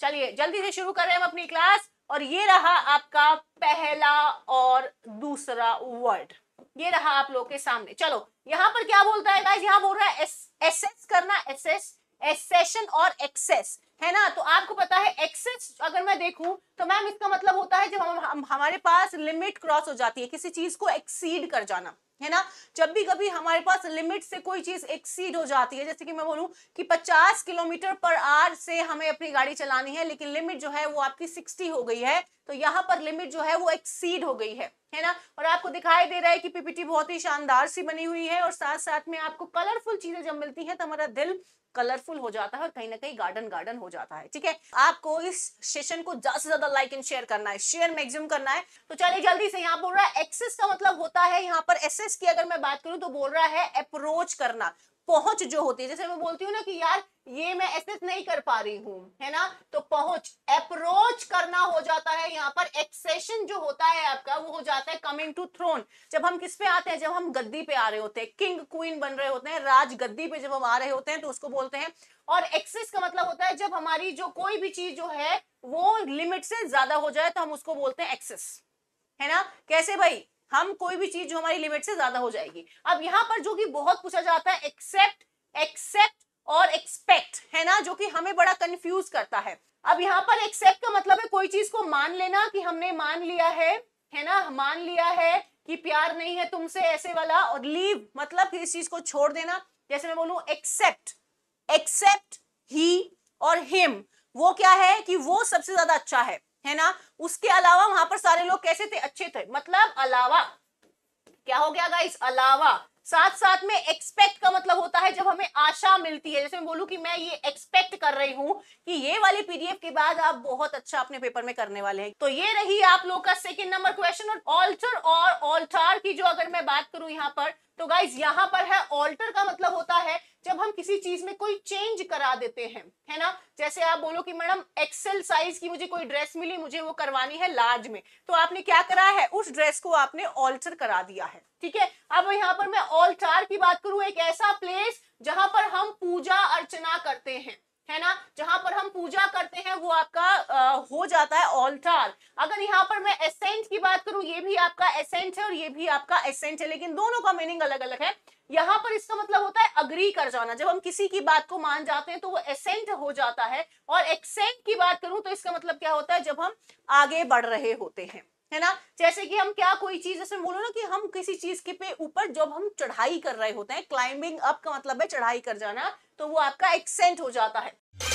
चलिए जल्दी से शुरू कर रहे हैं हम अपनी क्लास और ये रहा आपका पहला और दूसरा वर्ड ये रहा आप लोग के सामने चलो यहाँ पर क्या बोलता है गाइस यहाँ बोल रहा है एस, एसेस करना एसेस एसेशन और एक्सेस है ना तो आपको पता है एक्सेस अगर मैं देखूं तो मैम इसका मतलब होता है जब हम, हम हमारे पास लिमिट क्रॉस हो जाती है किसी चीज को एक्सीड कर जाना है ना जब भी कभी हमारे पास लिमिट से कोई चीज एक्सीड हो जाती है जैसे कि मैं बोलूं कि 50 किलोमीटर पर आर से हमें अपनी गाड़ी चलानी है लेकिन लिमिट जो है वो आपकी 60 हो गई है तो यहाँ पर लिमिट जो है वो एक्सीड हो गई है है ना और आपको दिखाई दे रहा है कि पीपीटी बहुत ही शानदार सी बनी हुई है और साथ साथ में आपको कलरफुल चीजें जब मिलती है तो हमारा दिल कलरफुल हो जाता है और कहीं ना कहीं गार्डन गार्डन हो जाता है ठीक है आपको इस सेशन को ज्यादा से ज्यादा लाइक एंड शेयर करना है शेयर मैक्सिमम करना है तो चलिए जल्दी से यहाँ बोल रहा है एक्सेस का मतलब होता है यहाँ पर एसेस की अगर मैं बात करूँ तो बोल रहा है अप्रोच करना पहुंच जो होती है जैसे मैं बोलती हूँ ना कि यार ये मैं एक्सेस नहीं कर पा रही हूँ है ना तो पहुंच अप्रोच करना हो जाता है यहाँ पर एक्सेशन जो होता है आपका वो हो जाता है कमिंग टू थ्रोन जब हम किस पे आते हैं जब हम गद्दी पे आ रहे होते हैं किंग क्वीन बन रहे होते हैं राज गद्दी पे जब हम आ रहे होते हैं तो उसको बोलते हैं और एक्सेस का मतलब होता है जब हमारी जो कोई भी चीज जो है वो लिमिट से ज्यादा हो जाए तो हम उसको बोलते हैं एक्सेस है ना कैसे भाई हम कोई भी चीज जो हमारी लिमिट से ज्यादा हो जाएगी अब यहाँ पर जो कि बहुत पूछा जाता है एक्सेप्ट एक्सेप्ट और एक्सपेक्ट है ना जो कि हमें बड़ा कंफ्यूज करता है अब यहाँ पर एक्सेप्ट का मतलब है कोई चीज को मान लेना कि हमने मान लिया है है ना मान लिया है कि प्यार नहीं है तुमसे ऐसे वाला और लीव मतलब कि इस चीज को छोड़ देना जैसे मैं बोलू एक्सेप्ट एक्सेप्ट ही और हिम वो क्या है कि वो सबसे ज्यादा अच्छा है है ना उसके अलावा वहां पर सारे लोग कैसे थे अच्छे थे मतलब अलावा क्या हो गया गाइस अलावा साथ साथ में एक्सपेक्ट का मतलब होता है जब हमें आशा मिलती है जैसे मैं बोलूं कि मैं ये एक्सपेक्ट कर रही हूं कि ये वाली पीडीएफ के बाद आप बहुत अच्छा अपने पेपर में करने वाले हैं तो ये रही आप लोग का सेकंड नंबर क्वेश्चन और ऑल्टर और ऑल्टार की जो अगर मैं बात करूं यहाँ पर तो गाइज यहाँ पर है ऑल्टर का मतलब होता है जब हम किसी चीज में कोई चेंज करा देते हैं है ना जैसे आप बोलो कि मैडम एक्सेल साइज की मुझे कोई ड्रेस मिली मुझे वो करवानी है लार्ज में तो आपने क्या करा है उस ड्रेस को आपने ऑल्टर करा दिया है ठीक है अब यहाँ पर मैं ऑल्टार की बात करूं एक ऐसा प्लेस जहां पर हम पूजा अर्चना करते हैं है ना जहां पर हम पूजा करते हैं वो आपका आ, हो जाता है ऑल्टार अगर यहाँ पर मैं एसेंट की बात करूं ये भी आपका एसेंट है और ये भी आपका एसेंट है लेकिन दोनों का मीनिंग अलग अलग है यहाँ पर इसका मतलब होता है अग्री कर जाना जब हम किसी की बात को मान जाते हैं तो वो एसेंट हो जाता है और एक्सेंट की बात करूं तो इसका मतलब क्या होता है जब हम आगे बढ़ रहे होते हैं है ना जैसे कि हम क्या कोई चीज जैसे बोलो ना कि हम किसी चीज के पे ऊपर जब हम चढ़ाई कर रहे होते हैं क्लाइंबिंग अप का मतलब है चढ़ाई कर जाना तो वो आपका एक्सेंट हो जाता है